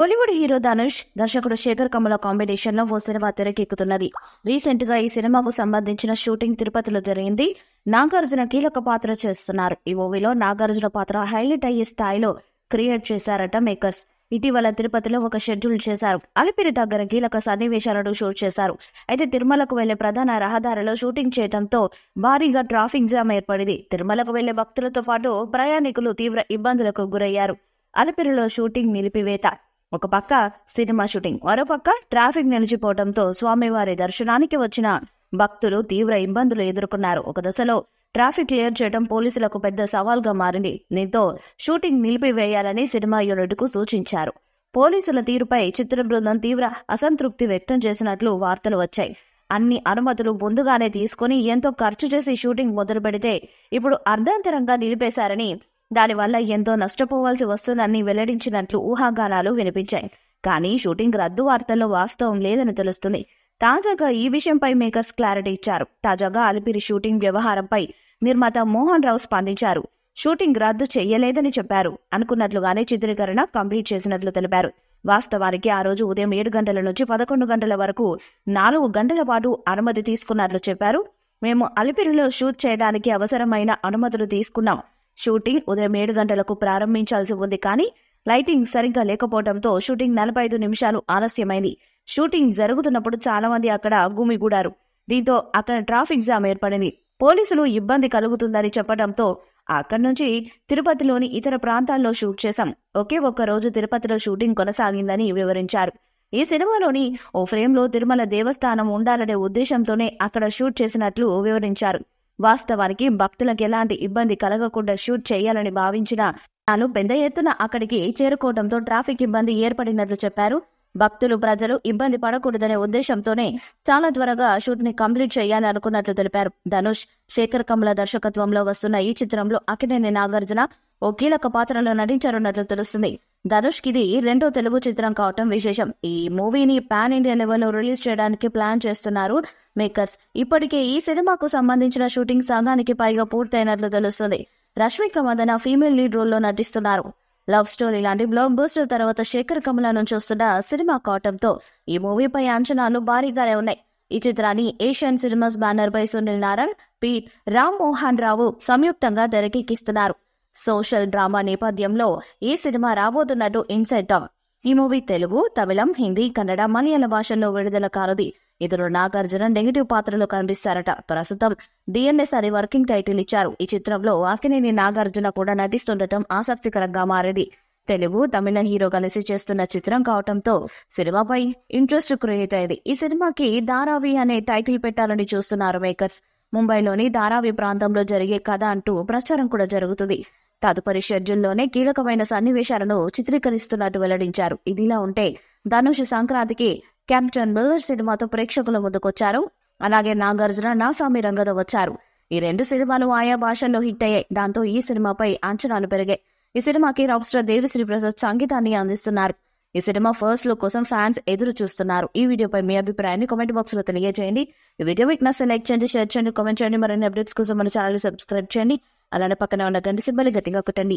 Bollywood hero Dhanush దర్శకుడు శేఖర్ కమల combination లో ఓ cinema తెరకెక్కుతున్నది recent గా ఈ సినిమాకు సంబంధించిన షూటింగ్ తిరుపతిలో జరిగింది నాగార్జున కీలక పాత్ర చేస్తున్నారు ఈ మూవీలో నాగార్జున పాత్ర హైలైట్ అయ్యే స్థాయిలో క్రియేట్ చేశారట మేకర్స్ ఇటీవల తిరుపతిలో ఒక షెడ్యూల్ చేశారు అలిపిరి దగ్గర కీలక సన్నివేశాలను షూట్ చేశారు అయితే తిరుమలకు వెళ్లే ప్రధాన రహదారిలో షూటింగ్ చేయడంతో భారీగా ట్రాఫిక్ జామ్ ఏర్పడింది తిరుమలకు వెళ్లే భక్తులతో పాటు ప్రయాణికులు తీవ్ర ఇబ్బందులకు గురయ్యారు అలిపిరిలో షూటింగ్ నిలిపివేత ఒక పక్క సినిమా షూటింగ్ మరోపక్క ట్రాఫిక్ నిలిచిపోవడంతో స్వామివారి దర్శనానికి వచ్చిన భక్తులు తీవ్ర ఇబ్బందులు ఎదుర్కొన్నారు ఒక దశలో ట్రాఫిక్ క్లియర్ చేయడం పోలీసులకు పెద్ద సవాల్గా మారింది దీంతో షూటింగ్ నిలిపివేయాలని సినిమా కు సూచించారు పోలీసుల తీరుపై చిత్ర బృందం తీవ్ర అసంతృప్తి వ్యక్తం చేసినట్లు వార్తలు వచ్చాయి అన్ని అనుమతులు ముందుగానే తీసుకుని ఎంతో ఖర్చు చేసి షూటింగ్ మొదలు పెడితే ఇప్పుడు అర్ధాంతరంగా నిలిపేశారని దానివల్ల ఎంతో నష్టపోవాల్సి వస్తుందని వెల్లడించినట్లు ఊహాగానాలు వినిపించాయి కానీ షూటింగ్ రద్దు వార్తల్లో వాస్తవం లేదని తెలుస్తుంది తాజాగా ఈ విషయంపై మేకర్స్ క్లారిటీ ఇచ్చారు తాజాగా అలిపిరి షూటింగ్ వ్యవహారంపై నిర్మాత మోహన్ రావు స్పందించారు షూటింగ్ రద్దు చేయలేదని చెప్పారు అనుకున్నట్లుగానే చిత్రీకరణ కంప్లీట్ చేసినట్లు తెలిపారు వాస్తవానికి ఆ రోజు ఉదయం ఏడు గంటల నుంచి పదకొండు గంటల వరకు నాలుగు గంటల పాటు అనుమతి తీసుకున్నట్లు చెప్పారు మేము అలిపిరిలో షూట్ చేయడానికి అవసరమైన అనుమతులు తీసుకున్నాం షూటింగ్ ఉదయం ఏడు గంటలకు ప్రారంభించాల్సి ఉంది కానీ లైటింగ్ సరిగ్గా లేకపోవడంతో షూటింగ్ నలభై ఐదు నిమిషాలు ఆలస్యమైంది షూటింగ్ జరుగుతున్నప్పుడు చాలా మంది అక్కడ గుమిగూడారు దీంతో అక్కడ ట్రాఫిక్ జామ్ ఏర్పడింది పోలీసులు ఇబ్బంది కలుగుతుందని చెప్పడంతో అక్కడి నుంచి తిరుపతిలోని ఇతర ప్రాంతాల్లో షూట్ చేశాం ఒకే ఒక్క రోజు తిరుపతిలో షూటింగ్ కొనసాగిందని వివరించారు ఈ సినిమాలోని ఓ ఫ్రేమ్లో తిరుమల దేవస్థానం ఉండాలనే ఉద్దేశంతోనే అక్కడ షూట్ చేసినట్లు వివరించారు వాస్తవానికి భక్తులకు ఎలాంటి ఇబ్బంది కలగకుండా షూట్ చేయాలని భావించిన తాను పెద్ద ఎత్తున అక్కడికి చేరుకోవడంతో ట్రాఫిక్ ఇబ్బంది ఏర్పడినట్లు చెప్పారు భక్తులు ప్రజలు ఇబ్బంది పడకూడదనే ఉద్దేశంతోనే చాలా త్వరగా షూట్ ని కంప్లీట్ చేయాలని అనుకున్నట్లు తెలిపారు ధనుష్ శేఖర్ కమల దర్శకత్వంలో వస్తున్న ఈ చిత్రంలో అకినేని నాగార్జున ఓ కీలక పాత్రలో నటించారున్నట్లు తెలుస్తుంది ధనుష్ ఇది రెండో తెలుగు చిత్రం కావటం విశేషం ఈ మూవీని పాన్ ఇండియా లో రిలీజ్ చేయడానికి ప్లాన్ చేస్తున్నారు మేకర్స్ ఇప్పటికే ఈ సినిమాకు సంబంధించిన షూటింగ్ సంఘానికి పైగా పూర్తయినట్లు తెలుస్తుంది రష్మిక మదన ఫీమేల్ లీడ్ రోల్లో నటిస్తున్నారు లవ్ స్టోరీ లాంటి బ్లాక్ బస్టర్ తర్వాత శేఖర్ కమల నుంచి వస్తున్న సినిమా కావటంతో ఈ మూవీపై అంచనాలు భారీగానే ఉన్నాయి ఈ చిత్రాన్ని ఏషియన్ సినిమాస్ బ్యానర్ పై సునీల్ నారాయణ్ పి రామ్ మోహన్ రావు సంయుక్తంగా తెరకెక్కిస్తున్నారు సోషల్ డ్రామా నేపథ్యంలో ఈ సినిమా రాబోతున్నట్టు ఇన్సైట్ టాక్ ఈ మూవీ తెలుగు తమిళం హిందీ కన్నడ మలయాళ భాషల్లో విడుదల కానుంది ఇతడు నాగార్జున నెగిటివ్ పాత్రలో కనిపిస్తారట ప్రస్తుతం డిఎన్ఎస్ అనే వర్కింగ్ టైటిల్ ఇచ్చారు ఈ చిత్రంలో వాకినేని నాగార్జున కూడా నటిస్తుండటం ఆసక్తికరంగా మారింది తెలుగు తమిళ హీరో కలిసి చేస్తున్న చిత్రం కావటంతో సినిమాపై ఇంట్రెస్ట్ క్రియేట్ అయింది ఈ సినిమాకి దారావి అనే టైటిల్ పెట్టాలని చూస్తున్నారు మేకర్స్ ముంబైలోని ధారావి ప్రాంతంలో జరిగే కథ అంటూ ప్రచారం కూడా జరుగుతుంది తదుపరి షెడ్యూల్లోనే కీలకమైన సన్నివేశాలను చిత్రీకరిస్తున్నట్టు వెల్లడించారు ఇదిలా ఉంటే ధనుష్ సంక్రాంతికి కెప్టెన్ మిల్లర్ సినిమాతో ప్రేక్షకుల ముందుకొచ్చారు అలాగే నాగార్జున నాసామి రంగతో వచ్చారు ఈ రెండు సినిమాలు ఆయా భాషల్లో హిట్ అయ్యాయి దాంతో ఈ సినిమాపై అంచనాలు పెరిగాయి ఈ సినిమాకి రాక్ స్టార్ దేవిశ్రీ ప్రసాద్ సంగీతాన్ని అందిస్తున్నారు ఈ సినిమా ఫస్ట్ లుక్ కోసం ఫ్యాన్స్ ఎదురు చూస్తున్నారు ఈ వీడియోపై మీ అభిప్రాయాన్ని కామెంట్ బాక్స్ లో తెలియజేయండి ఈ వీడియో మీకు నచ్చితే లైక్ చేయండి షేర్ చేయండి కామెంట్ చేయండి మరిన్ని అప్డేట్స్ కోసం మన ఛానల్ సబ్స్క్రైబ్ చేయండి అలానే పక్కన ఉన్న గంట సింబల్ గట్టిగా కొట్టండి